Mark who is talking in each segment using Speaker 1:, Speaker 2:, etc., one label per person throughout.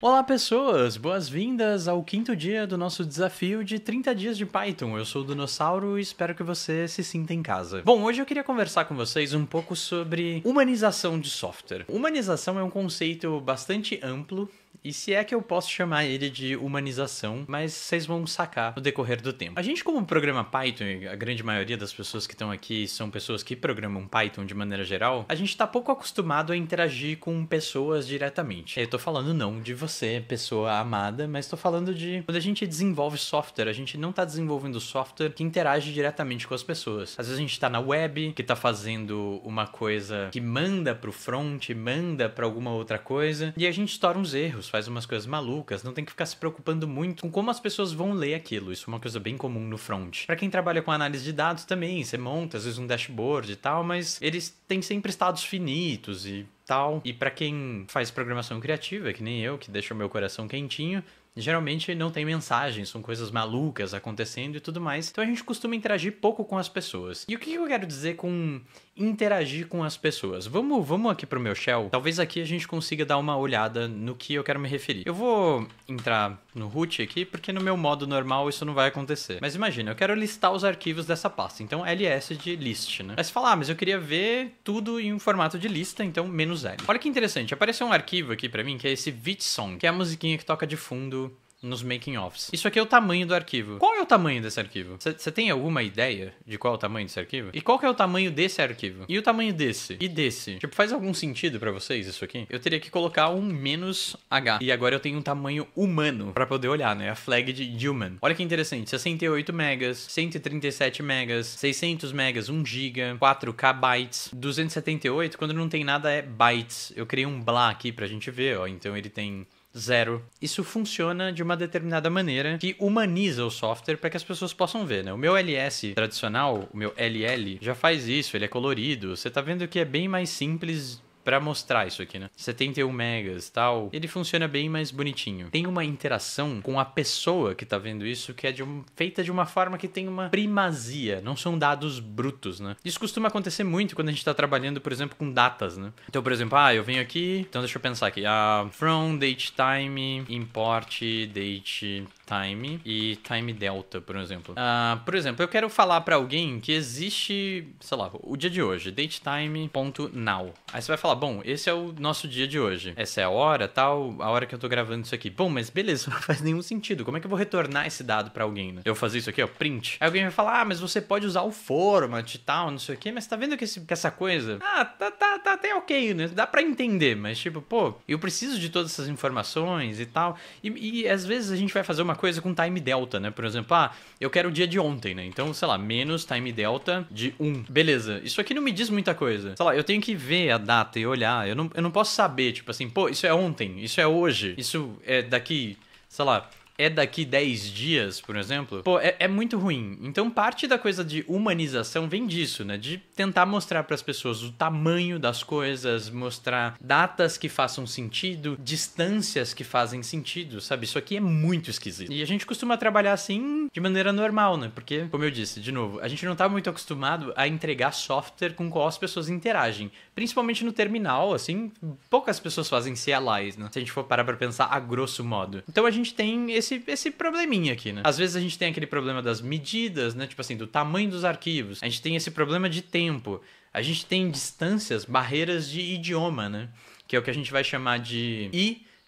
Speaker 1: Olá pessoas, boas-vindas ao quinto dia do nosso desafio de 30 dias de Python. Eu sou o Dinossauro e espero que você se sinta em casa. Bom, hoje eu queria conversar com vocês um pouco sobre humanização de software. Humanização é um conceito bastante amplo e se é que eu posso chamar ele de humanização, mas vocês vão sacar no decorrer do tempo. A gente, como programa Python, a grande maioria das pessoas que estão aqui são pessoas que programam Python de maneira geral, a gente está pouco acostumado a interagir com pessoas diretamente. Eu estou falando não de você, pessoa amada, mas estou falando de quando a gente desenvolve software, a gente não está desenvolvendo software que interage diretamente com as pessoas. Às vezes a gente está na web, que está fazendo uma coisa que manda para o front, manda para alguma outra coisa, e a gente estoura uns erros, faz faz umas coisas malucas, não tem que ficar se preocupando muito com como as pessoas vão ler aquilo. Isso é uma coisa bem comum no front. Para quem trabalha com análise de dados também, você monta às vezes um dashboard e tal, mas eles têm sempre estados finitos e tal. E para quem faz programação criativa, que nem eu, que deixa o meu coração quentinho, geralmente não tem mensagem, são coisas malucas acontecendo e tudo mais. Então a gente costuma interagir pouco com as pessoas. E o que eu quero dizer com interagir com as pessoas? Vamos, vamos aqui pro meu shell. Talvez aqui a gente consiga dar uma olhada no que eu quero me referir. Eu vou entrar no root aqui, porque no meu modo normal isso não vai acontecer. Mas imagina, eu quero listar os arquivos dessa pasta. Então ls de list, né? Aí você fala, ah, mas eu queria ver tudo em um formato de lista, então menos Olha que interessante, apareceu um arquivo aqui para mim que é esse Vitsong, que é a musiquinha que toca de fundo nos making-offs. Isso aqui é o tamanho do arquivo. Qual é o tamanho desse arquivo? Você tem alguma ideia de qual é o tamanho desse arquivo? E qual é o tamanho desse arquivo? E o tamanho desse? E desse? Tipo, faz algum sentido para vocês isso aqui? Eu teria que colocar um menos H. E agora eu tenho um tamanho humano para poder olhar, né? A flag de human. Olha que interessante. 68 megas, 137 megas, 600 megas, 1 giga, 4K bytes, 278. Quando não tem nada é bytes. Eu criei um blá aqui pra gente ver, ó. Então ele tem zero. Isso funciona de uma determinada maneira que humaniza o software para que as pessoas possam ver, né? O meu LS tradicional, o meu LL, já faz isso, ele é colorido. Você tá vendo que é bem mais simples para mostrar isso aqui, né? 71 megas tal. Ele funciona bem mais bonitinho. Tem uma interação com a pessoa que tá vendo isso que é de um, feita de uma forma que tem uma primazia. Não são dados brutos, né? Isso costuma acontecer muito quando a gente tá trabalhando, por exemplo, com datas, né? Então, por exemplo, ah, eu venho aqui. Então, deixa eu pensar aqui. Ah, from date time import date time e time delta, por exemplo. Uh, por exemplo, eu quero falar para alguém que existe, sei lá, o dia de hoje, datetime.now. Aí você vai falar, bom, esse é o nosso dia de hoje. Essa é a hora, tal, a hora que eu tô gravando isso aqui. Bom, mas beleza, não faz nenhum sentido. Como é que eu vou retornar esse dado para alguém, né? Eu fazer isso aqui, ó, print. Aí alguém vai falar, ah, mas você pode usar o format e tal, não sei o quê, mas tá vendo que, esse, que essa coisa... Ah, tá, tá, tá até ok, né? Dá para entender, mas tipo, pô, eu preciso de todas essas informações e tal. E, e às vezes a gente vai fazer uma coisa com time delta, né? Por exemplo, ah, eu quero o dia de ontem, né? Então, sei lá, menos time delta de 1. Beleza, isso aqui não me diz muita coisa. Sei lá, eu tenho que ver a data e olhar. Eu não, eu não posso saber, tipo assim, pô, isso é ontem, isso é hoje, isso é daqui sei lá, é daqui 10 dias, por exemplo, pô, é, é muito ruim. Então parte da coisa de humanização vem disso, né? De tentar mostrar para as pessoas o tamanho das coisas, mostrar datas que façam sentido, distâncias que fazem sentido, sabe? Isso aqui é muito esquisito. E a gente costuma trabalhar assim de maneira normal, né? Porque, como eu disse, de novo, a gente não tá muito acostumado a entregar software com qual as pessoas interagem. Principalmente no terminal, assim, poucas pessoas fazem CLIs, né? Se a gente for parar pra pensar a grosso modo. Então a gente tem esse esse, esse probleminha aqui, né? Às vezes a gente tem aquele problema das medidas, né? Tipo assim, do tamanho dos arquivos. A gente tem esse problema de tempo. A gente tem distâncias, barreiras de idioma, né? Que é o que a gente vai chamar de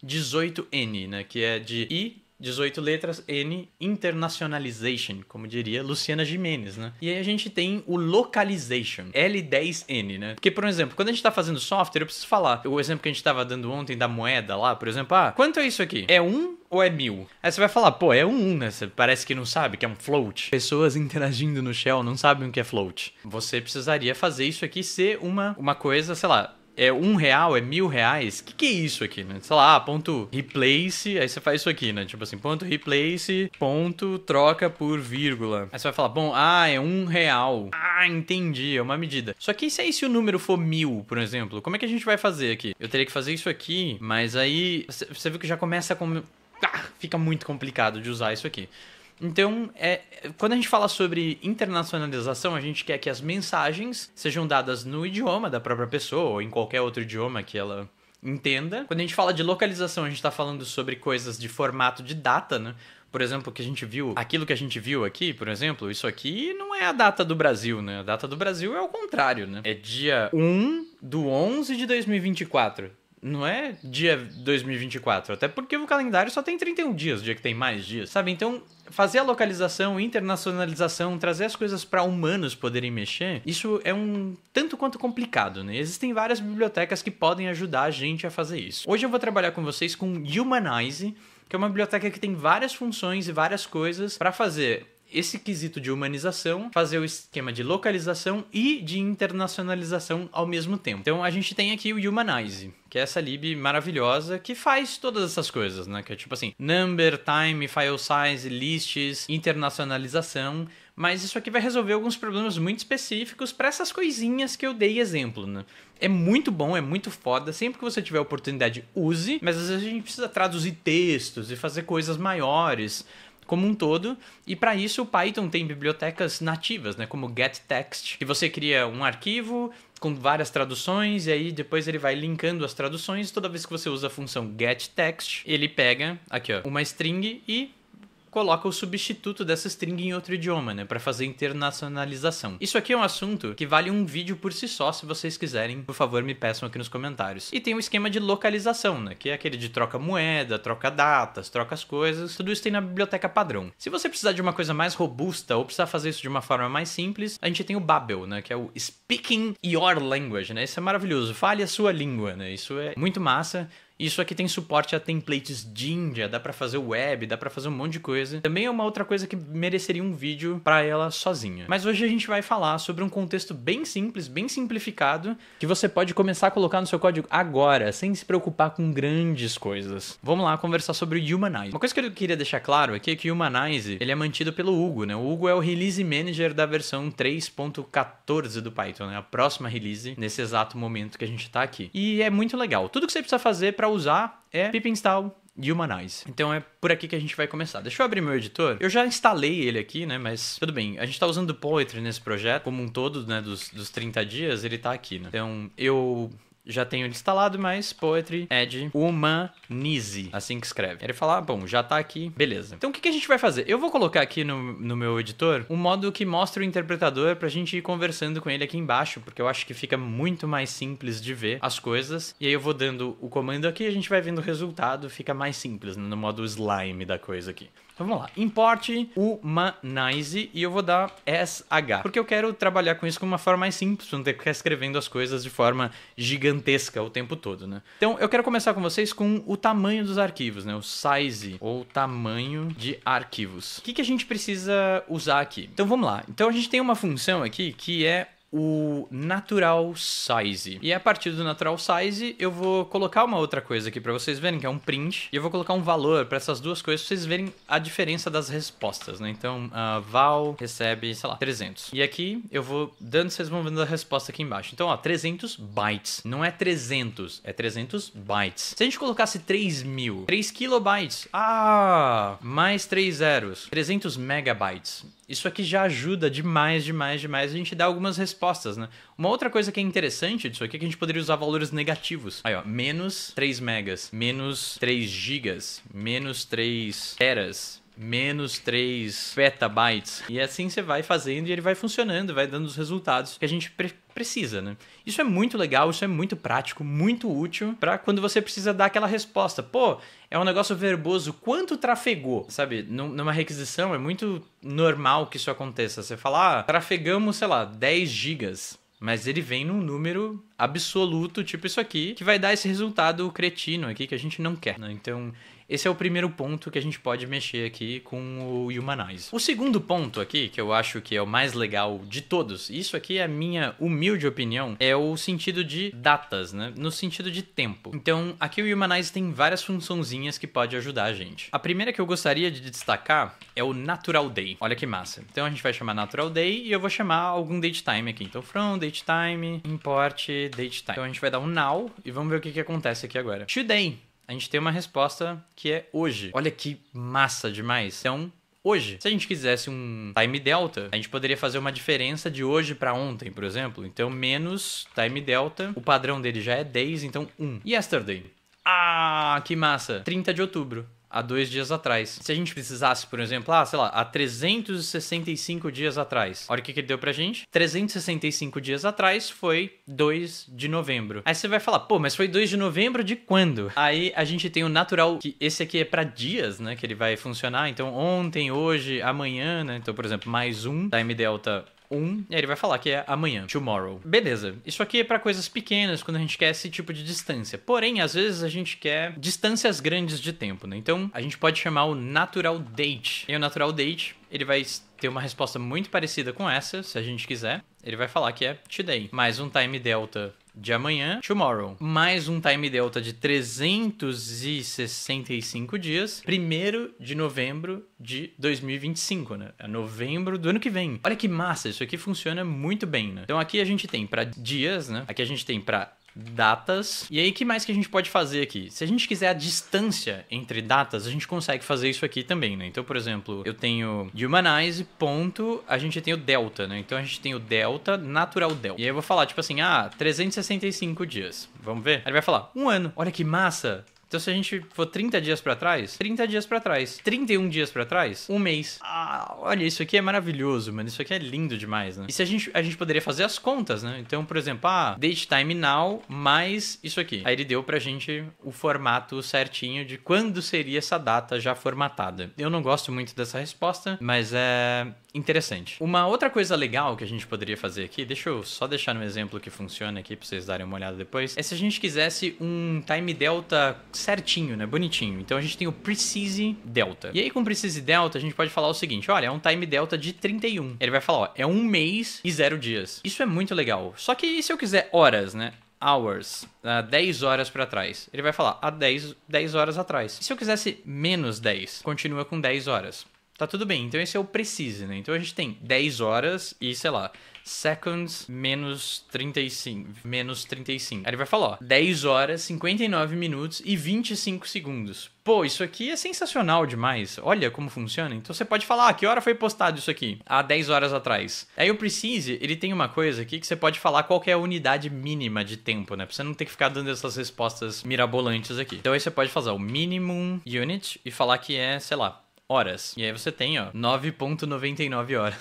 Speaker 1: I18N, né? Que é de I 18 letras N Internationalization, como diria Luciana Jimenez, né? E aí a gente tem o Localization, L10N, né? Porque, por exemplo, quando a gente tá fazendo software, eu preciso falar. O exemplo que a gente tava dando ontem da moeda lá, por exemplo, ah, quanto é isso aqui? É um ou é mil? Aí você vai falar, pô, é um, né? Você parece que não sabe que é um float. Pessoas interagindo no shell não sabem o que é float. Você precisaria fazer isso aqui ser uma, uma coisa, sei lá, é um real, é mil reais, o que, que é isso aqui, né? Sei lá, ponto replace, aí você faz isso aqui, né? Tipo assim, ponto replace, ponto troca por vírgula. Aí você vai falar, bom, ah, é um real. Ah, entendi, é uma medida. Só que isso aí se o número for mil, por exemplo, como é que a gente vai fazer aqui? Eu teria que fazer isso aqui, mas aí você viu que já começa com... Ah, fica muito complicado de usar isso aqui. Então, é, quando a gente fala sobre internacionalização, a gente quer que as mensagens sejam dadas no idioma da própria pessoa ou em qualquer outro idioma que ela entenda. Quando a gente fala de localização, a gente está falando sobre coisas de formato de data, né? Por exemplo, que a gente viu, aquilo que a gente viu aqui, por exemplo, isso aqui não é a data do Brasil, né? A data do Brasil é o contrário, né? É dia 1 do 11 de 2024. Não é dia 2024, até porque o calendário só tem 31 dias, o dia que tem mais dias, sabe? Então, fazer a localização, internacionalização, trazer as coisas para humanos poderem mexer, isso é um tanto quanto complicado, né? Existem várias bibliotecas que podem ajudar a gente a fazer isso. Hoje eu vou trabalhar com vocês com Humanize, que é uma biblioteca que tem várias funções e várias coisas para fazer esse quesito de humanização, fazer o esquema de localização e de internacionalização ao mesmo tempo. Então a gente tem aqui o Humanize, que é essa lib maravilhosa que faz todas essas coisas, né? Que é tipo assim, number, time, file size, lists, internacionalização, mas isso aqui vai resolver alguns problemas muito específicos para essas coisinhas que eu dei exemplo, né? É muito bom, é muito foda, sempre que você tiver oportunidade, use, mas às vezes a gente precisa traduzir textos e fazer coisas maiores como um todo. E para isso, o Python tem bibliotecas nativas, né, como getText, que você cria um arquivo com várias traduções e aí depois ele vai linkando as traduções. Toda vez que você usa a função getText, ele pega aqui, ó, uma string e coloca o substituto dessa string em outro idioma, né, para fazer internacionalização. Isso aqui é um assunto que vale um vídeo por si só, se vocês quiserem, por favor, me peçam aqui nos comentários. E tem o um esquema de localização, né, que é aquele de troca moeda, troca datas, troca as coisas, tudo isso tem na biblioteca padrão. Se você precisar de uma coisa mais robusta ou precisar fazer isso de uma forma mais simples, a gente tem o Babel, né, que é o Speaking Your Language, né? Isso é maravilhoso. Fale a sua língua, né? Isso é muito massa. Isso aqui tem suporte a templates Jinja, dá para fazer web, dá para fazer um monte de coisa. Também é uma outra coisa que mereceria um vídeo para ela sozinha. Mas hoje a gente vai falar sobre um contexto bem simples, bem simplificado, que você pode começar a colocar no seu código agora, sem se preocupar com grandes coisas. Vamos lá conversar sobre o Humanize. Uma coisa que eu queria deixar claro aqui é que o Humanize, ele é mantido pelo Hugo, né? O Hugo é o release manager da versão 3.14 do Python, né? A próxima release nesse exato momento que a gente tá aqui. E é muito legal. Tudo que você precisa fazer para usar é pip install Humanize. Então é por aqui que a gente vai começar. Deixa eu abrir meu editor. Eu já instalei ele aqui, né? Mas tudo bem. A gente tá usando o Poetry nesse projeto como um todo, né? Dos, dos 30 dias, ele tá aqui, né? Então eu já tenho ele instalado, mas Poetry Add Humanize, assim que escreve. Ele fala, ah, bom, já tá aqui, beleza. Então o que, que, a gente vai fazer? Eu vou colocar aqui no, no meu editor um modo que mostra o interpretador pra gente ir conversando com ele aqui embaixo, porque eu acho que fica muito mais simples de ver as coisas. E aí eu vou dando o comando aqui a gente vai vendo o resultado, fica mais simples né, no modo slime da coisa aqui. Então vamos lá, import humanize e eu vou dar SH, porque eu quero trabalhar com isso com uma forma mais simples, não ter que ficar escrevendo as coisas de forma gigantesca gigantesca o tempo todo, né? Então, eu quero começar com vocês com o tamanho dos arquivos, né? O size ou tamanho de arquivos. O que, que a gente precisa usar aqui? Então, vamos lá. Então, a gente tem uma função aqui que é o natural size. E a partir do natural size, eu vou colocar uma outra coisa aqui para vocês verem, que é um print, e eu vou colocar um valor para essas duas coisas, pra vocês verem a diferença das respostas, né? Então, a val recebe, sei lá, 300. E aqui eu vou dando, vocês vão vendo a resposta aqui embaixo. Então, ó, 300 bytes. Não é 300, é 300 bytes. Se a gente colocasse 3 mil, 3 kilobytes, ah, mais 3 zeros, 300 megabytes. Isso aqui já ajuda demais, demais, demais a gente dar algumas respostas, né? Uma outra coisa que é interessante disso aqui é que a gente poderia usar valores negativos. Aí, ó, menos 3 megas, menos 3 gigas, menos 3 teras, menos 3 petabytes. E assim você vai fazendo e ele vai funcionando, vai dando os resultados que a gente pre precisa, né? Isso é muito legal, isso é muito prático, muito útil para quando você precisa dar aquela resposta. Pô, é um negócio verboso, quanto trafegou? Sabe, numa requisição é muito normal que isso aconteça. Você fala, ah, trafegamos, sei lá, 10 gigas. Mas ele vem num número absoluto, tipo isso aqui, que vai dar esse resultado cretino aqui que a gente não quer. Né? Então, esse é o primeiro ponto que a gente pode mexer aqui com o Humanize. O segundo ponto aqui, que eu acho que é o mais legal de todos, isso aqui é a minha humilde opinião, é o sentido de datas, né? No sentido de tempo. Então, aqui o Humanize tem várias funçãozinhas que pode ajudar a gente. A primeira que eu gostaria de destacar é o Natural Day. Olha que massa. Então a gente vai chamar Natural Day e eu vou chamar algum date time aqui. Então, from date time, import date time. Então a gente vai dar um now e vamos ver o que, que acontece aqui agora. Today a gente tem uma resposta que é hoje. Olha que massa demais. Então, hoje. Se a gente quisesse um time delta, a gente poderia fazer uma diferença de hoje para ontem, por exemplo. Então, menos time delta, o padrão dele já é 10, então 1. Yesterday. Ah, que massa! 30 de outubro há dois dias atrás. Se a gente precisasse, por exemplo, ah, sei lá, há 365 dias atrás. Olha o que, que ele deu pra gente. 365 dias atrás foi 2 de novembro. Aí você vai falar, pô, mas foi 2 de novembro de quando? Aí a gente tem o natural, que esse aqui é para dias, né, que ele vai funcionar. Então ontem, hoje, amanhã, né? Então, por exemplo, mais um, time delta um, e é, aí ele vai falar que é amanhã, tomorrow. Beleza. Isso aqui é para coisas pequenas, quando a gente quer esse tipo de distância. Porém, às vezes a gente quer distâncias grandes de tempo, né? Então, a gente pode chamar o natural date. E o natural date, ele vai ter uma resposta muito parecida com essa, se a gente quiser. Ele vai falar que é today, mais um time delta de amanhã, tomorrow. Mais um time delta de 365 dias, 1 de novembro de 2025, né? É novembro do ano que vem. Olha que massa, isso aqui funciona muito bem, né? Então aqui a gente tem para dias, né? Aqui a gente tem para datas. E aí, que mais que a gente pode fazer aqui? Se a gente quiser a distância entre datas, a gente consegue fazer isso aqui também, né? Então, por exemplo, eu tenho humanize ponto, a gente tem o delta, né? Então, a gente tem o delta natural delta. E aí eu vou falar, tipo assim, ah, 365 dias. Vamos ver? Aí ele vai falar, um ano. Olha que massa! Então, se a gente for 30 dias para trás, 30 dias para trás, 31 dias para trás, um mês. Ah, olha, isso aqui é maravilhoso, mano. Isso aqui é lindo demais, né? E se a gente, a gente poderia fazer as contas, né? Então, por exemplo, ah, date time now mais isso aqui. Aí ele deu pra gente o formato certinho de quando seria essa data já formatada. Eu não gosto muito dessa resposta, mas é interessante. Uma outra coisa legal que a gente poderia fazer aqui, deixa eu só deixar um exemplo que funciona aqui pra vocês darem uma olhada depois, é se a gente quisesse um time delta certinho, né? Bonitinho. Então a gente tem o Precise Delta. E aí com o Precise Delta a gente pode falar o seguinte, olha, é um time delta de 31. Ele vai falar, ó, é um mês e zero dias. Isso é muito legal. Só que e se eu quiser horas, né? hours, uh, ah, 10 horas para trás. Ele vai falar há 10, 10 horas atrás. E se eu quisesse menos 10, continua com 10 horas. Tá tudo bem, então esse é o precise, né? Então a gente tem 10 horas e, sei lá, seconds menos 35, menos 35. Aí ele vai falar, ó, 10 horas, 59 minutos e 25 segundos. Pô, isso aqui é sensacional demais. Olha como funciona. Então você pode falar, ah, que hora foi postado isso aqui? Há 10 horas atrás. Aí o Precise, ele tem uma coisa aqui que você pode falar qual é a unidade mínima de tempo, né? Pra você não ter que ficar dando essas respostas mirabolantes aqui. Então aí você pode fazer o minimum unit e falar que é, sei lá, horas. E aí você tem, ó, 9.99 horas.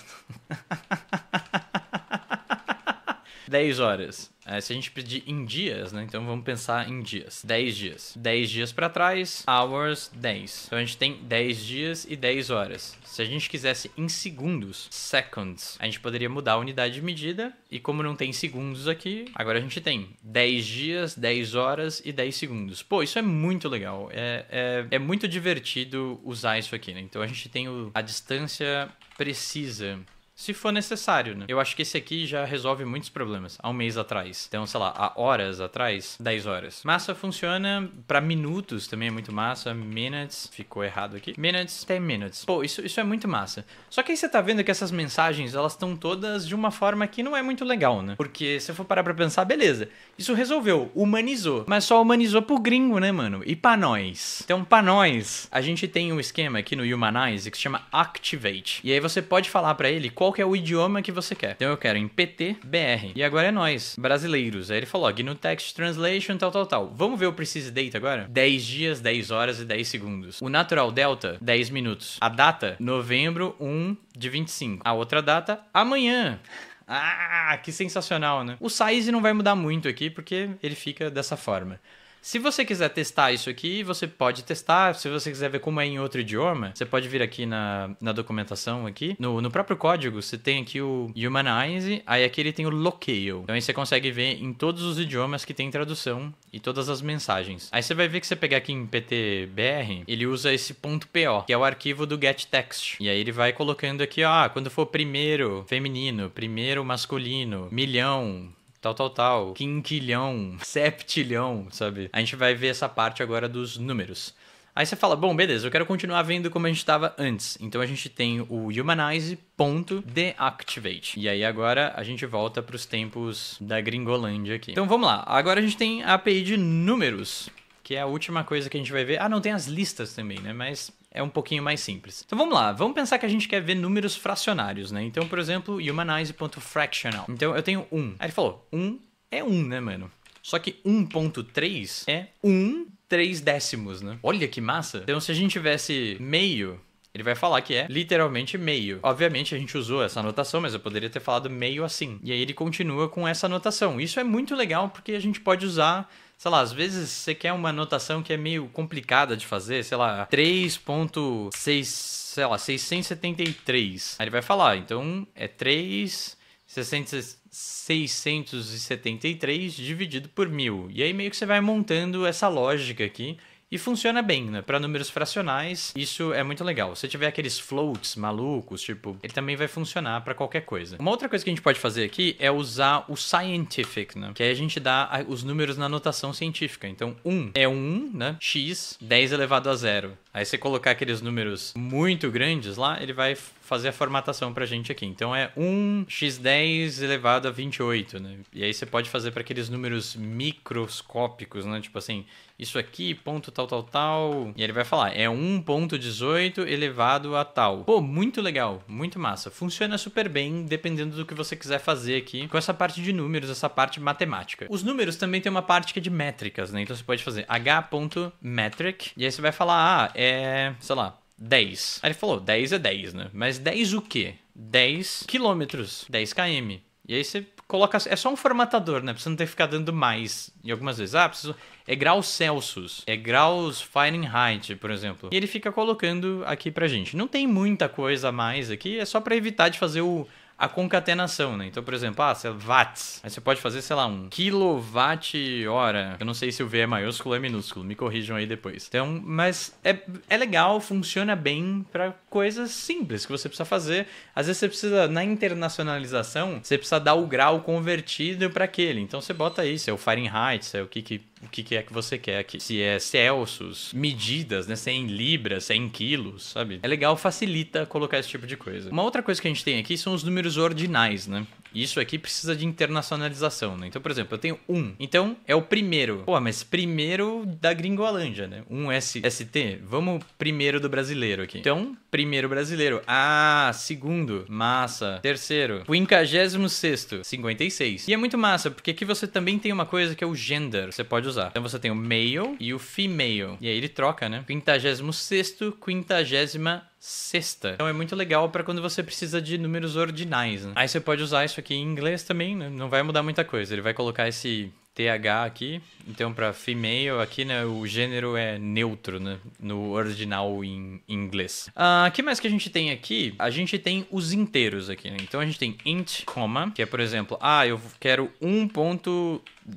Speaker 1: 10 horas. É, se a gente pedir em dias, né? Então vamos pensar em dias. 10 dias. 10 dias para trás, hours 10. Então a gente tem 10 dias e 10 horas. Se a gente quisesse em segundos, seconds, a gente poderia mudar a unidade de medida. E como não tem segundos aqui, agora a gente tem 10 dias, 10 horas e 10 segundos. Pô, isso é muito legal. É, é, é muito divertido usar isso aqui, né? Então a gente tem o, a distância precisa se for necessário, né? Eu acho que esse aqui já resolve muitos problemas há um mês atrás. Então, sei lá, há horas atrás, 10 horas. Massa funciona para minutos também é muito massa. Minutes, ficou errado aqui. Minutes, 10 minutes. Pô, isso, isso é muito massa. Só que aí você tá vendo que essas mensagens, elas estão todas de uma forma que não é muito legal, né? Porque se eu for parar pra pensar, beleza, isso resolveu, humanizou. Mas só humanizou pro gringo, né, mano? E pra nós? Então, pra nós, a gente tem um esquema aqui no Humanize que se chama Activate. E aí você pode falar para ele qual qual que é o idioma que você quer. Então eu quero em PT, BR. E agora é nós, brasileiros. Aí ele falou, ó, GNU Text Translation, tal, tal, tal. Vamos ver o Precise Data agora? 10 dias, 10 horas e 10 segundos. O Natural Delta, 10 minutos. A data, novembro 1 de 25. A outra data, amanhã. Ah, que sensacional, né? O size não vai mudar muito aqui, porque ele fica dessa forma. Se você quiser testar isso aqui, você pode testar. Se você quiser ver como é em outro idioma, você pode vir aqui na, na documentação aqui. No, no próprio código, você tem aqui o Humanize, aí aqui ele tem o Locale. Então aí você consegue ver em todos os idiomas que tem tradução e todas as mensagens. Aí você vai ver que você pegar aqui em PTBR, ele usa esse .po, que é o arquivo do getText. E aí ele vai colocando aqui, ó, ah, quando for primeiro feminino, primeiro masculino, milhão, tal, tal, tal, quinquilhão, septilhão, sabe? A gente vai ver essa parte agora dos números. Aí você fala, bom, beleza, eu quero continuar vendo como a gente estava antes. Então a gente tem o humanize.deactivate. E aí agora a gente volta para os tempos da gringolândia aqui. Então vamos lá, agora a gente tem a API de números, que é a última coisa que a gente vai ver. Ah, não, tem as listas também, né? Mas é um pouquinho mais simples. Então vamos lá, vamos pensar que a gente quer ver números fracionários, né? Então, por exemplo, humanize.fractional. Então eu tenho 1. Um. Aí ele falou, 1 um é 1, um, né, mano? Só que 1.3 é 1, 3 décimos, né? Olha que massa! Então se a gente tivesse meio, ele vai falar que é literalmente meio. Obviamente a gente usou essa anotação, mas eu poderia ter falado meio assim. E aí ele continua com essa anotação. Isso é muito legal porque a gente pode usar sei lá, às vezes você quer uma anotação que é meio complicada de fazer, sei lá, 3.6, sei lá, 673. Aí ele vai falar, então é 3 673 dividido por mil. E aí meio que você vai montando essa lógica aqui e funciona bem, né? Para números fracionais, isso é muito legal. Se tiver aqueles floats malucos, tipo, ele também vai funcionar para qualquer coisa. Uma outra coisa que a gente pode fazer aqui é usar o scientific, né? Que aí a gente dá os números na notação científica. Então, 1 um é 1, um, né? X, 10 elevado a zero. Aí você colocar aqueles números muito grandes lá, ele vai fazer a formatação pra gente aqui. Então é 1x10 elevado a 28, né? E aí você pode fazer para aqueles números microscópicos, né? Tipo assim, isso aqui, ponto tal, tal, tal. E ele vai falar, é 1.18 elevado a tal. Pô, muito legal, muito massa. Funciona super bem, dependendo do que você quiser fazer aqui, com essa parte de números, essa parte matemática. Os números também tem uma parte que é de métricas, né? Então você pode fazer h.metric, e aí você vai falar, ah, é, sei lá, 10. Aí ele falou, 10 é 10, né? Mas 10 o quê? 10 quilômetros, 10 km. E aí você coloca. É só um formatador, né? Pra você não ter que ficar dando mais. E algumas vezes, ah, preciso. É graus Celsius. É graus Fahrenheit, por exemplo. E ele fica colocando aqui pra gente. Não tem muita coisa a mais aqui, é só para evitar de fazer o a concatenação, né? Então, por exemplo, ah, é watts. Aí você pode fazer, sei lá, um quilowatt-hora. Eu não sei se o V é maiúsculo ou é minúsculo, me corrijam aí depois. Então, mas é, é legal, funciona bem para coisas simples que você precisa fazer. Às vezes você precisa, na internacionalização, você precisa dar o grau convertido para aquele. Então você bota aí, se é o Fahrenheit, se é o que, que o que, que é que você quer aqui. Se é Celsius, medidas, né? Se é em libras, se é em quilos, sabe? É legal, facilita colocar esse tipo de coisa. Uma outra coisa que a gente tem aqui são os números ordinais, né? Isso aqui precisa de internacionalização, né? Então, por exemplo, eu tenho um. Então, é o primeiro. Pô, mas primeiro da Gringolândia, né? Um S ST. Vamos primeiro do brasileiro aqui. Então, primeiro brasileiro. Ah, segundo. Massa. Terceiro. Quinquagésimo sexto. 56. E é muito massa, porque aqui você também tem uma coisa que é o gender. Que você pode usar. Então, você tem o male e o female. E aí ele troca, né? Quintagésimo sexto, quintagésima sexta. Então é muito legal para quando você precisa de números ordinais. Né? Aí você pode usar isso aqui em inglês também, né? não vai mudar muita coisa. Ele vai colocar esse TH aqui. Então para female aqui, né, o gênero é neutro, né, no ordinal em inglês. Ah, uh, que mais que a gente tem aqui? A gente tem os inteiros aqui, né? Então a gente tem int, comma, que é por exemplo, ah, eu quero 1.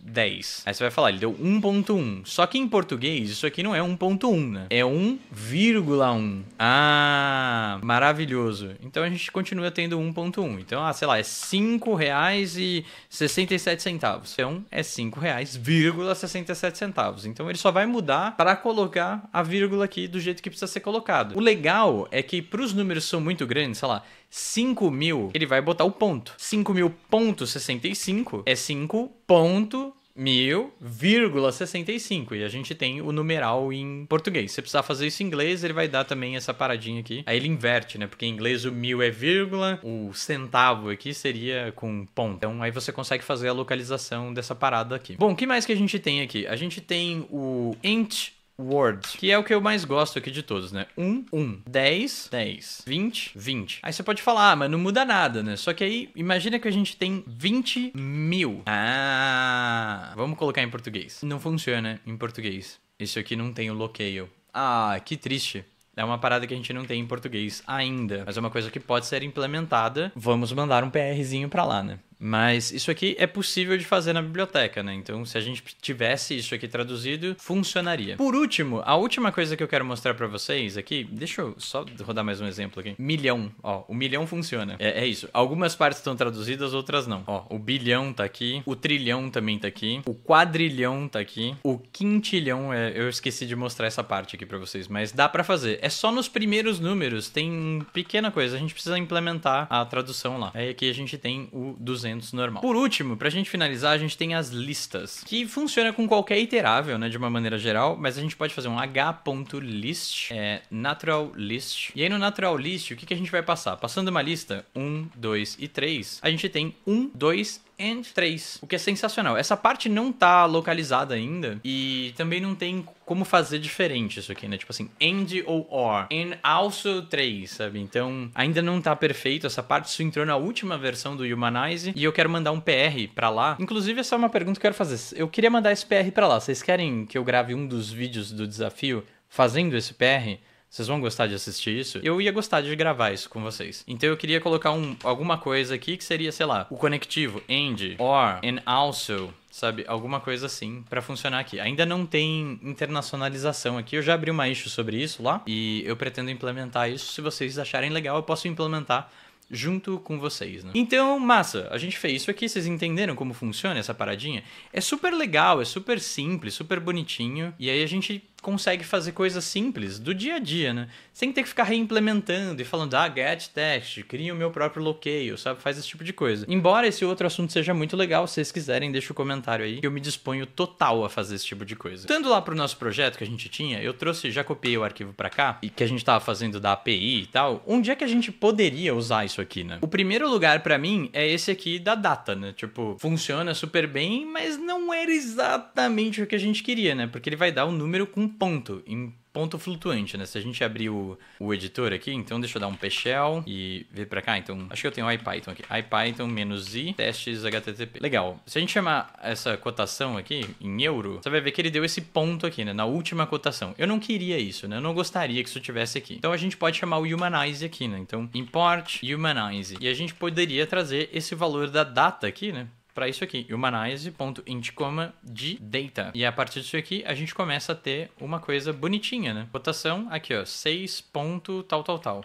Speaker 1: 10. Aí você vai falar, ele deu 1.1. Só que em português, isso aqui não é 1.1, né? É 1,1. Ah, maravilhoso. Então a gente continua tendo 1.1. Então, ah, sei lá, é 5 reais e 67 centavos. Então, é 5 reais, vírgula 67 centavos. Então, ele só vai mudar para colocar a vírgula aqui do jeito que precisa ser colocado. O legal é que para os números são muito grandes, sei lá, 5 mil, ele vai botar o ponto. 5 mil ponto 65 é 5 ponto mil, vírgula 65. E a gente tem o numeral em português. Se você precisar fazer isso em inglês, ele vai dar também essa paradinha aqui. Aí ele inverte, né? Porque em inglês o mil é vírgula, o centavo aqui seria com ponto. Então aí você consegue fazer a localização dessa parada aqui. Bom, o que mais que a gente tem aqui? A gente tem o int Word, que é o que eu mais gosto aqui de todos, né? 1, 1, 10, 10, 20, 20. Aí você pode falar, ah, mas não muda nada, né? Só que aí, imagina que a gente tem 20 mil. Ah, vamos colocar em português. Não funciona em português. Isso aqui não tem o locale. Ah, que triste. É uma parada que a gente não tem em português ainda, mas é uma coisa que pode ser implementada. Vamos mandar um PRzinho para lá, né? Mas isso aqui é possível de fazer na biblioteca, né? Então, se a gente tivesse isso aqui traduzido, funcionaria. Por último, a última coisa que eu quero mostrar para vocês aqui, deixa eu só rodar mais um exemplo aqui. Milhão, ó, o milhão funciona. É, é isso. Algumas partes estão traduzidas, outras não. Ó, o bilhão tá aqui, o trilhão também tá aqui, o quadrilhão tá aqui, o quintilhão, é, eu esqueci de mostrar essa parte aqui para vocês, mas dá para fazer. É só nos primeiros números, tem pequena coisa, a gente precisa implementar a tradução lá. Aí é aqui a gente tem o 200 200 normal. Por último, pra gente finalizar, a gente tem as listas, que funciona com qualquer iterável, né, de uma maneira geral, mas a gente pode fazer um h.list, é natural list. E aí no natural list, o que, que a gente vai passar? Passando uma lista 1, 2 e 3, a gente tem 1, 2 e and 3, o que é sensacional. Essa parte não tá localizada ainda e também não tem como fazer diferente isso aqui, né? Tipo assim, and ou or, and also 3, sabe? Então, ainda não tá perfeito essa parte, isso entrou na última versão do Humanize e eu quero mandar um PR para lá. Inclusive, essa é uma pergunta que eu quero fazer. Eu queria mandar esse PR para lá. Vocês querem que eu grave um dos vídeos do desafio fazendo esse PR? Vocês vão gostar de assistir isso? Eu ia gostar de gravar isso com vocês. Então eu queria colocar um, alguma coisa aqui que seria, sei lá, o conectivo and, or, and also, sabe? Alguma coisa assim para funcionar aqui. Ainda não tem internacionalização aqui. Eu já abri uma issue sobre isso lá e eu pretendo implementar isso. Se vocês acharem legal, eu posso implementar junto com vocês, né? Então, massa, a gente fez isso aqui, vocês entenderam como funciona essa paradinha? É super legal, é super simples, super bonitinho, e aí a gente consegue fazer coisas simples do dia a dia, né? Sem ter que ficar reimplementando e falando, ah, get test, cria o meu próprio bloqueio, sabe? Faz esse tipo de coisa. Embora esse outro assunto seja muito legal, se vocês quiserem, deixa o um comentário aí, que eu me disponho total a fazer esse tipo de coisa. Tanto lá pro nosso projeto que a gente tinha, eu trouxe, já copiei o arquivo para cá, e que a gente tava fazendo da API e tal, onde um é que a gente poderia usar isso aqui, né? O primeiro lugar para mim é esse aqui da data, né? Tipo, funciona super bem, mas não era exatamente o que a gente queria, né? Porque ele vai dar o um número com ponto, em ponto flutuante, né? Se a gente abrir o, o editor aqui, então deixa eu dar um pechel e vir para cá. Então, acho que eu tenho IPython aqui. IPython menos i, testes HTTP. Legal. Se a gente chamar essa cotação aqui em euro, você vai ver que ele deu esse ponto aqui, né? Na última cotação. Eu não queria isso, né? Eu não gostaria que isso tivesse aqui. Então, a gente pode chamar o humanize aqui, né? Então, import humanize. E a gente poderia trazer esse valor da data aqui, né? para isso aqui, humanize.indicoma de data. E a partir disso aqui, a gente começa a ter uma coisa bonitinha, né? Cotação aqui, ó, 6 ponto tal, tal, tal.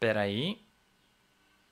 Speaker 1: Peraí,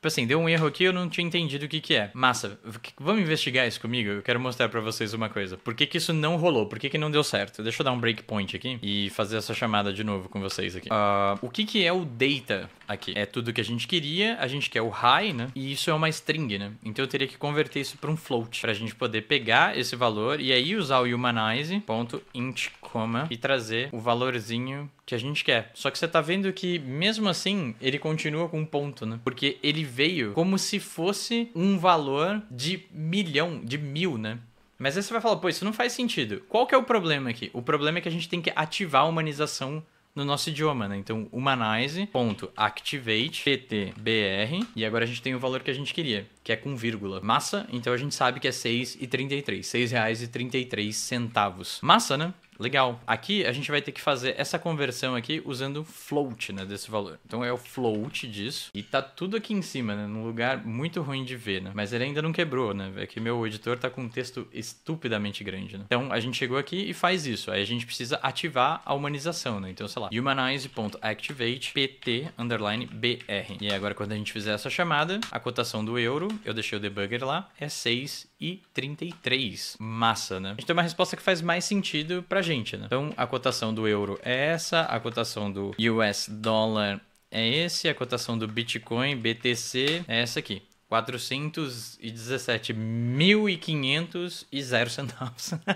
Speaker 1: Tipo assim, deu um erro aqui, eu não tinha entendido o que que é. Massa, vamos investigar isso comigo? Eu quero mostrar para vocês uma coisa. Por que que isso não rolou? Por que que não deu certo? Deixa eu dar um breakpoint aqui e fazer essa chamada de novo com vocês aqui. Uh, o que que é o data aqui? É tudo que a gente queria, a gente quer o high, né? E isso é uma string, né? Então eu teria que converter isso para um float, pra gente poder pegar esse valor e aí usar o humanize.int coma e trazer o valorzinho que a gente quer. Só que você tá vendo que, mesmo assim, ele continua com um ponto, né? Porque ele veio como se fosse um valor de milhão, de mil, né? Mas aí você vai falar, pô, isso não faz sentido. Qual que é o problema aqui? O problema é que a gente tem que ativar a humanização no nosso idioma, né? Então, humanize, ponto, activate, pt, br, e agora a gente tem o valor que a gente queria, que é com vírgula. Massa, então a gente sabe que é 6,33, R$ 6,33. Massa, né? Legal. Aqui a gente vai ter que fazer essa conversão aqui usando float, né, desse valor. Então é o float disso e tá tudo aqui em cima, né, num lugar muito ruim de ver, né? Mas ele ainda não quebrou, né? É que meu editor tá com um texto estupidamente grande, né? Então a gente chegou aqui e faz isso. Aí a gente precisa ativar a humanização, né? Então, sei lá, humanize.activate pt underline br. E agora quando a gente fizer essa chamada, a cotação do euro, eu deixei o debugger lá, é 6 e 33. Massa, né? A gente tem uma resposta que faz mais sentido pra gente, né? Então, a cotação do euro é essa, a cotação do US dólar é esse, a cotação do Bitcoin, BTC, é essa aqui. 417.500 e 0 centavos.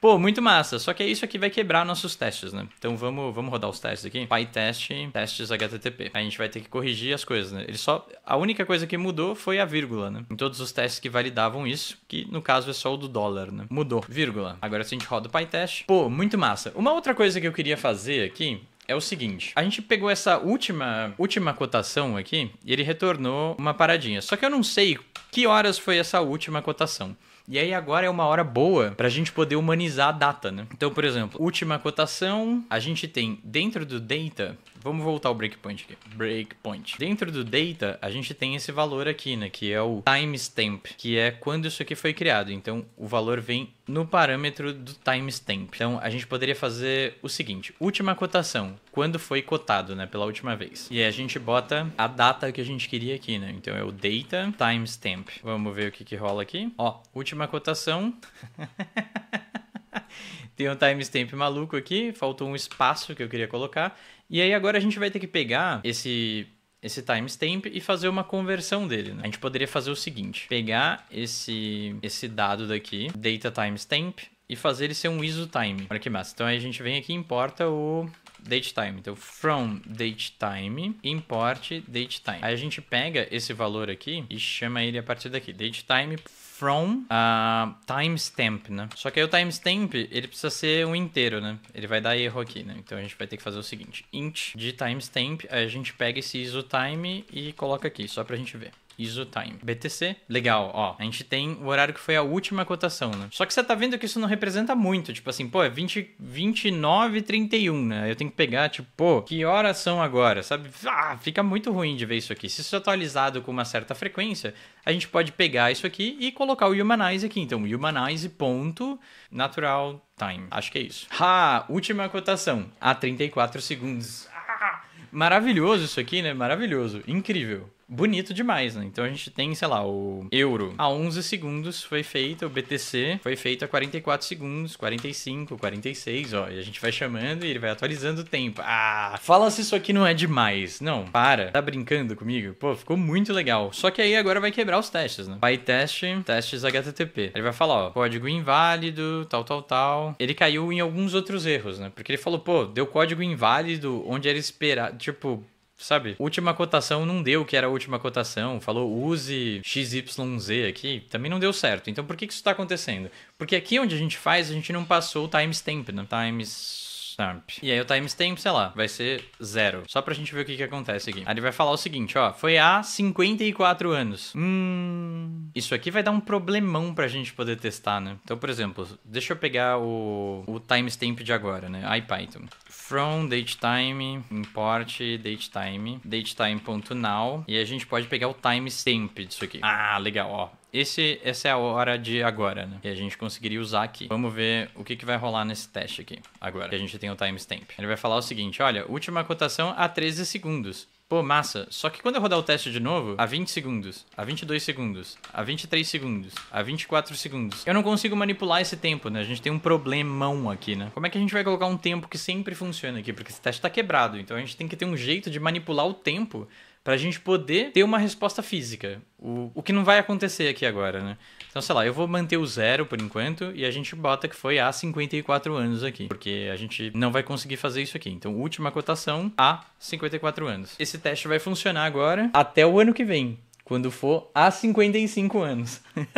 Speaker 1: Pô, muito massa. Só que é isso aqui vai quebrar nossos testes, né? Então vamos, vamos rodar os testes aqui. PyTest, testes HTTP. A gente vai ter que corrigir as coisas, né? Ele só a única coisa que mudou foi a vírgula, né? Em todos os testes que validavam isso, que no caso é só o do dólar, né? Mudou, vírgula. Agora se a gente roda o PyTest, pô, muito massa. Uma outra coisa que eu queria fazer aqui é o seguinte: a gente pegou essa última última cotação aqui e ele retornou uma paradinha. Só que eu não sei que horas foi essa última cotação. E aí agora é uma hora boa para a gente poder humanizar a data, né? Então, por exemplo, última cotação, a gente tem dentro do data Vamos voltar ao breakpoint aqui. Breakpoint. Dentro do data, a gente tem esse valor aqui, né? Que é o timestamp, que é quando isso aqui foi criado. Então, o valor vem no parâmetro do timestamp. Então, a gente poderia fazer o seguinte. Última cotação. Quando foi cotado, né? Pela última vez. E aí a gente bota a data que a gente queria aqui, né? Então, é o data timestamp. Vamos ver o que que rola aqui. Ó, última cotação. tem um timestamp maluco aqui. Faltou um espaço que eu queria colocar. E aí agora a gente vai ter que pegar esse esse timestamp e fazer uma conversão dele. Né? A gente poderia fazer o seguinte: pegar esse esse dado daqui, data timestamp, e fazer ele ser um ISO time. Olha que massa. Então aí a gente vem aqui e importa o date time. Então, from date time, import date time. Aí a gente pega esse valor aqui e chama ele a partir daqui, date time from uh, timestamp, né? Só que aí o timestamp, ele precisa ser um inteiro, né? Ele vai dar erro aqui, né? Então a gente vai ter que fazer o seguinte, int de timestamp, aí a gente pega esse iso time e coloca aqui, só pra gente ver. ISO Time. BTC, legal, ó. A gente tem o horário que foi a última cotação, né? Só que você tá vendo que isso não representa muito. Tipo assim, pô, é 20, 29 31, né? Eu tenho que pegar, tipo, pô, que horas são agora, sabe? Ah, fica muito ruim de ver isso aqui. Se isso é atualizado com uma certa frequência, a gente pode pegar isso aqui e colocar o humanize aqui. Então, humanize ponto natural time. Acho que é isso. Ah, última cotação. A 34 segundos. Ah! maravilhoso isso aqui, né? Maravilhoso. Incrível bonito demais, né? Então a gente tem, sei lá, o euro a 11 segundos foi feito, o BTC foi feito a 44 segundos, 45, 46, ó. E a gente vai chamando e ele vai atualizando o tempo. Ah, fala se isso aqui não é demais. Não, para. Tá brincando comigo? Pô, ficou muito legal. Só que aí agora vai quebrar os testes, né? Vai teste, testes HTTP. Ele vai falar, ó, código inválido, tal, tal, tal. Ele caiu em alguns outros erros, né? Porque ele falou, pô, deu código inválido onde era esperado, tipo, sabe? Última cotação não deu o que era a última cotação, falou use XYZ aqui, também não deu certo. Então por que, que isso está acontecendo? Porque aqui onde a gente faz, a gente não passou o timestamp, né? Times timestamp. E aí o timestamp, sei lá, vai ser zero. Só pra gente ver o que, que acontece aqui. Aí ele vai falar o seguinte, ó. Foi há 54 anos. Hum. Isso aqui vai dar um problemão pra gente poder testar, né? Então, por exemplo, deixa eu pegar o, o timestamp de agora, né? IPython. From datetime, import datetime, datetime.now. E a gente pode pegar o timestamp disso aqui. Ah, legal, ó esse, essa é a hora de agora, né? Que a gente conseguiria usar aqui. Vamos ver o que, que vai rolar nesse teste aqui, agora. Que a gente tem o timestamp. Ele vai falar o seguinte, olha, última cotação a 13 segundos. Pô, massa. Só que quando eu rodar o teste de novo, a 20 segundos, a 22 segundos, a 23 segundos, a 24 segundos, eu não consigo manipular esse tempo, né? A gente tem um problemão aqui, né? Como é que a gente vai colocar um tempo que sempre funciona aqui? Porque esse teste tá quebrado, então a gente tem que ter um jeito de manipular o tempo para a gente poder ter uma resposta física. O, o que não vai acontecer aqui agora, né? Então, sei lá, eu vou manter o zero por enquanto e a gente bota que foi há 54 anos aqui, porque a gente não vai conseguir fazer isso aqui. Então, última cotação há 54 anos. Esse teste vai funcionar agora até o ano que vem, quando for há 55 anos.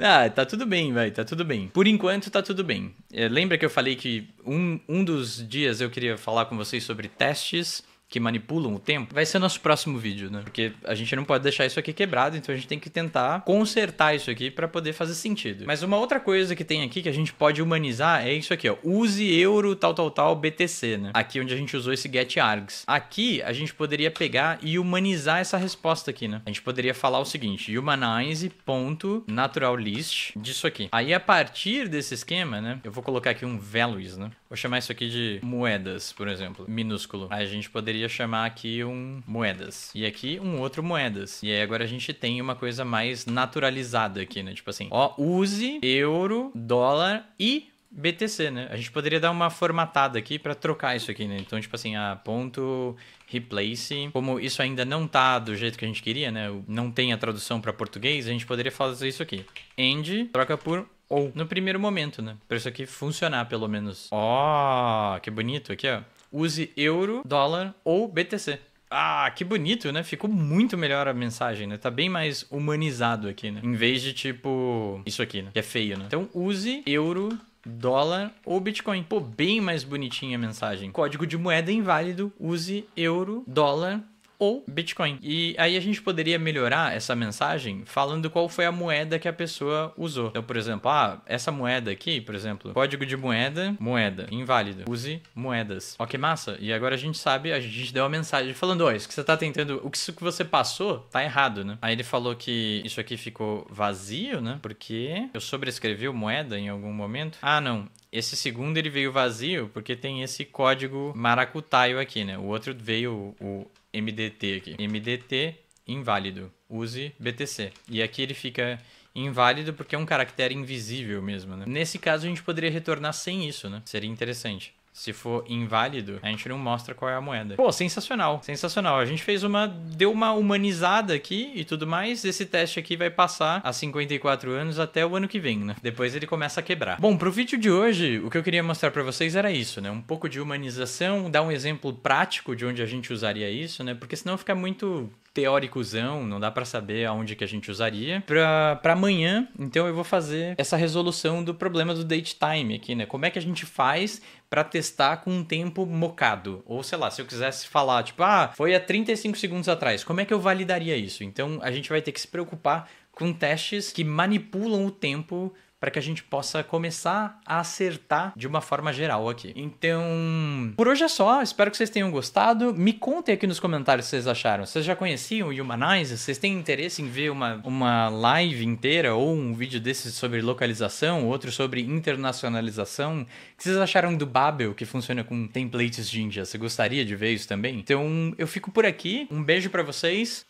Speaker 1: Ah, tá tudo bem, vai, tá tudo bem. Por enquanto tá tudo bem. É, lembra que eu falei que um, um dos dias eu queria falar com vocês sobre testes que manipulam o tempo, vai ser nosso próximo vídeo, né? Porque a gente não pode deixar isso aqui quebrado, então a gente tem que tentar consertar isso aqui para poder fazer sentido. Mas uma outra coisa que tem aqui que a gente pode humanizar é isso aqui, ó. Use euro tal tal tal BTC, né? Aqui onde a gente usou esse get args. Aqui a gente poderia pegar e humanizar essa resposta aqui, né? A gente poderia falar o seguinte, humanize.naturalList disso aqui. Aí a partir desse esquema, né? Eu vou colocar aqui um values, né? Vou chamar isso aqui de moedas, por exemplo, minúsculo. Aí a gente poderia ia chamar aqui um moedas. E aqui um outro moedas. E aí agora a gente tem uma coisa mais naturalizada aqui, né? Tipo assim, ó, use euro, dólar e BTC, né? A gente poderia dar uma formatada aqui para trocar isso aqui, né? Então, tipo assim, a ah, ponto replace, como isso ainda não tá do jeito que a gente queria, né? Não tem a tradução para português, a gente poderia fazer isso aqui. End troca por ou no primeiro momento, né? Para isso aqui funcionar pelo menos. Ó, oh, que bonito aqui, ó use euro, dólar ou BTC. Ah, que bonito, né? Ficou muito melhor a mensagem, né? Tá bem mais humanizado aqui, né? Em vez de tipo isso aqui, né? Que é feio, né? Então use euro, dólar ou Bitcoin. Pô, bem mais bonitinha a mensagem. Código de moeda inválido, use euro, dólar ou Bitcoin. E aí a gente poderia melhorar essa mensagem falando qual foi a moeda que a pessoa usou. Então, por exemplo, ah, essa moeda aqui, por exemplo, código de moeda, moeda, inválido. Use moedas. Ó, que massa. E agora a gente sabe, a gente deu uma mensagem falando, ó, oh, isso que você tá tentando, o que isso que você passou tá errado, né? Aí ele falou que isso aqui ficou vazio, né? Porque eu sobrescrevi o moeda em algum momento. Ah, não. Esse segundo ele veio vazio porque tem esse código maracutaio aqui, né? O outro veio o MDT aqui. MDT inválido. Use BTC. E aqui ele fica inválido porque é um caractere invisível mesmo, né? Nesse caso, a gente poderia retornar sem isso, né? Seria interessante. Se for inválido, a gente não mostra qual é a moeda. Pô, sensacional, sensacional. A gente fez uma. deu uma humanizada aqui e tudo mais. Esse teste aqui vai passar a 54 anos até o ano que vem, né? Depois ele começa a quebrar. Bom, pro vídeo de hoje, o que eu queria mostrar para vocês era isso, né? Um pouco de humanização, dar um exemplo prático de onde a gente usaria isso, né? Porque senão fica muito teóricozão, não dá para saber aonde que a gente usaria. Para amanhã, então eu vou fazer essa resolução do problema do date time aqui, né? Como é que a gente faz para testar com um tempo mocado? Ou sei lá, se eu quisesse falar, tipo, ah, foi há 35 segundos atrás, como é que eu validaria isso? Então a gente vai ter que se preocupar com testes que manipulam o tempo para que a gente possa começar a acertar de uma forma geral aqui. Então, por hoje é só. Espero que vocês tenham gostado. Me contem aqui nos comentários o que vocês acharam. Vocês já conheciam o Humanize? Vocês têm interesse em ver uma, uma live inteira ou um vídeo desses sobre localização, outro sobre internacionalização? O que vocês acharam do Babel, que funciona com templates Jinja? Você gostaria de ver isso também? Então, eu fico por aqui. Um beijo para vocês.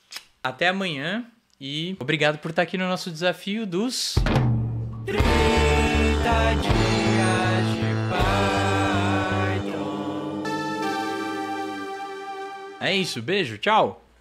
Speaker 1: Até amanhã e obrigado por estar aqui no nosso desafio dos 30 dias de Python. É isso, beijo, tchau.